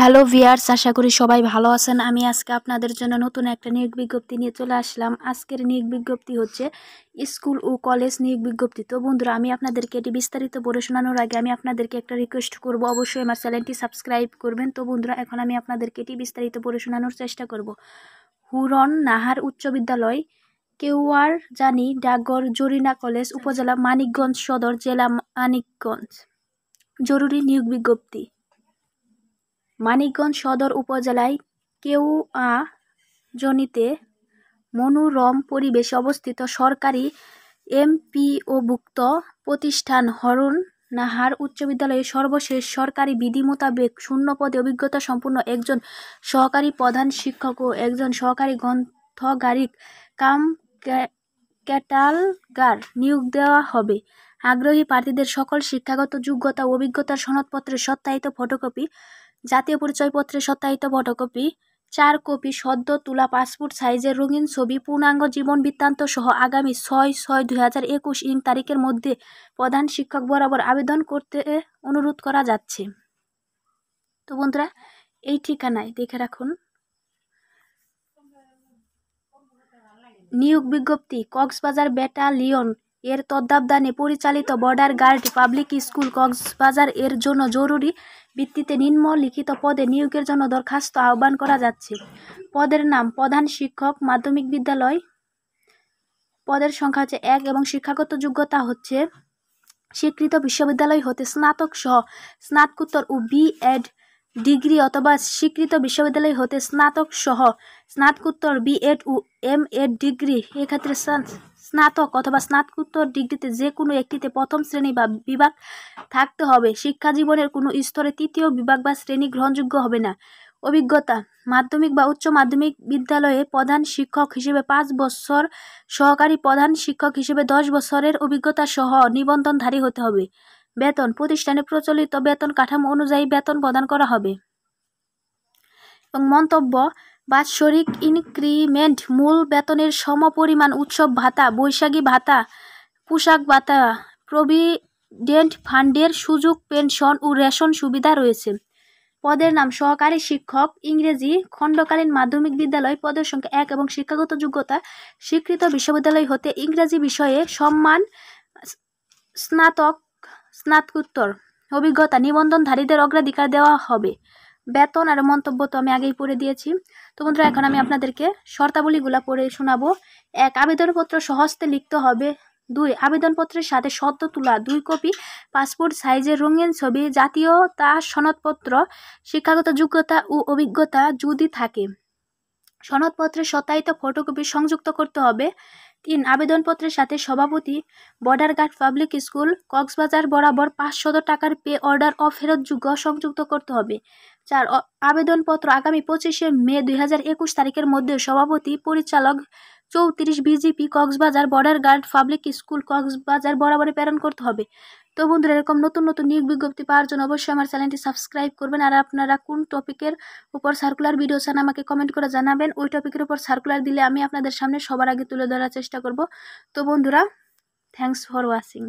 hello viewers আশা করি সবাই ভালো আছেন আমি আজকে আপনাদের জন্য নতুন একটা নিয়োগ বিজ্ঞপ্তি নিয়ে চলে আসলাম আজকের নিয়োগ বিজ্ঞপ্তি হচ্ছে স্কুল ও কলেজ নিয়োগ বিজ্ঞপ্তি তো বন্ধুরা আমি আপনাদেরকে এটি বিস্তারিত পড়ে শোনানোর আগে আমি আপনাদেরকে একটা রিকোয়েস্ট করব অবশ্যই আমার চ্যানেলটি সাবস্ক্রাইব করবেন তো বন্ধুরা এখন আমি আপনাদেরকে এটি বিস্তারিত পড়ে শোনানোর চেষ্টা করব হুরন নাহার উচ্চ বিদ্যালয় কেওয়ার জানি ডাগর জরিনা কলেজ উপজেলা মানিকগঞ্জ সদর জেলা মানিকগঞ্জ জরুরি নিয়োগ বিজ্ঞপ্তি মানিকগঞ্জ সদর উপজেলায় কেউয়া জনিতে মনোরম পরিবেশে অবস্থিত সরকারি এমপিওভুক্ত প্রতিষ্ঠান হরণ নাহার উচ্চ বিদ্যালয়ে সর্বশেষ সরকারি বিধি মোতাবেক শূন্য পদে অভিজ্ঞতা সম্পন্ন একজন সহকারী প্রধান শিক্ষক ও একজন সহকারী গ্রন্থগারিক কাম ক্যাটালগার নিয়োগ দেওয়া হবে আগ্রহী প্রার্থীদের সকল শিক্ষাগত যোগ্যতা ও অভিজ্ঞতার সনদপত্রের সত্যায়িত ফটোকপি জাতীয় পরিচয়পত্রে সত্যায়িত ফটোকপি চার কপি সদ্য তোলা পাসপোর্ট সাইজের রঙিন ছবি পূর্ণাঙ্গ জীবন বৃত্তান্ত সহ আগামী ছয় ছয় দুই হাজার একুশ ইং তারিখের মধ্যে প্রধান শিক্ষক বরাবর আবেদন করতে অনুরোধ করা যাচ্ছে তো বন্ধুরা এই ঠিকানায় দেখে রাখুন নিয়োগ বিজ্ঞপ্তি কক্সবাজার লিওন এর তত্ত্বাবধানে পরিচালিত border guard public school Cox's Bazar এর জন্য জরুরি ভিত্তিতে নিম্নলিখিত পদে নিয়োগের জন্য দরখাস্ত আহ্বান করা যাচ্ছে পদের নাম প্রধান শিক্ষক মাধ্যমিক বিদ্যালয় পদের সংখ্যা হচ্ছে এক এবং শিক্ষাগত যোগ্যতা হচ্ছে স্বীকৃত বিশ্ববিদ্যালয় হতে স্নাতক সহ স্নাতকোত্তর ও বি এড ডিগ্রি অথবা স্বীকৃত বিশ্ববিদ্যালয় হতে স্নাতক সহ স্নাতকোত্তর এড ও এম এড ডিগ্রি এক্ষেত্রে স্নাতক অথবা স্নাতকোত্তর ডিগ্রিতে যে কোনো একটিতে প্রথম শ্রেণী বা বিভাগ থাকতে হবে শিক্ষা জীবনের কোনো স্তরে তৃতীয় বিভাগ বা শ্রেণী গ্রহণযোগ্য হবে না অভিজ্ঞতা মাধ্যমিক বা উচ্চ মাধ্যমিক বিদ্যালয়ে প্রধান শিক্ষক হিসেবে পাঁচ বছর সহকারী প্রধান শিক্ষক হিসেবে দশ বছরের অভিজ্ঞতা সহ নিবন্ধনধারী হতে হবে বেতন প্রতিষ্ঠানে প্রচলিত বেতন কাঠামো অনুযায়ী বেতন প্রদান করা হবে এবং মন্তব্য বাৎসরিক ইনক্রিমেন্ট মূল বেতনের সমপরিমাণ উৎসব ভাতা বৈশাখী ভাতা পোশাক ভাতা প্রভিডেন্ট ফান্ডের সুযোগ পেনশন ও রেশন সুবিধা রয়েছে পদের নাম সহকারী শিক্ষক ইংরেজি খণ্ডকালীন মাধ্যমিক বিদ্যালয় পদের সংখ্যা এক এবং শিক্ষাগত যোগ্যতা স্বীকৃত বিশ্ববিদ্যালয় হতে ইংরেজি বিষয়ে সম্মান স্নাতক স্নাতকোত্তর অভিজ্ঞতা নিবন্ধনধারীদের অগ্রাধিকার দেওয়া হবে বেতন আর মন্তব্য তো আমি আগেই পড়ে দিয়েছি তো বন্ধুরা এখন আমি আপনাদেরকে শর্তাবলীগুলো পড়ে শোনাবো এক আবেদনপত্র সহজতে লিখতে হবে দুই আবেদনপত্রের সাথে সদ্য তোলা দুই কপি পাসপোর্ট সাইজের রঙিন ছবি জাতীয়তা সনদপত্র শিক্ষাগত যোগ্যতা ও অভিজ্ঞতা যদি থাকে সনদপত্রের সত্যায়িত ফটোকপি সংযুক্ত করতে হবে তিন আবেদনপত্রের সাথে সভাপতি border guard public school Cox's Bazar বরাবর পাঁচশত টাকার পে অর্ডার অফেরতযোগ্য সংযুক্ত করতে হবে চার আবেদনপত্র আগামী পঁচিশে মে দুই তারিখের মধ্যে সভাপতি পরিচালক চৌত্রিশ BGP Cox's Bazar border guard public school Cox's Bazar বরাবরে প্রেরণ করতে হবে তো বন্ধুরা এরকম নতুন নতুন নিয়োগ বিজ্ঞপ্তি পাওয়ার জন্য অবশ্যই আমার চ্যানেলটি সাবস্ক্রাইব করবেন আর আপনারা কোন টপিকের উপর সার্কুলার ভিডিও চান আমাকে কমেন্ট করে জানাবেন ওই টপিকের উপর সার্কুলার দিলে আমি আপনাদের সামনে সবার আগে তুলে ধরার চেষ্টা করব তো বন্ধুরা থ্যাংকস ফর ওয়াচিং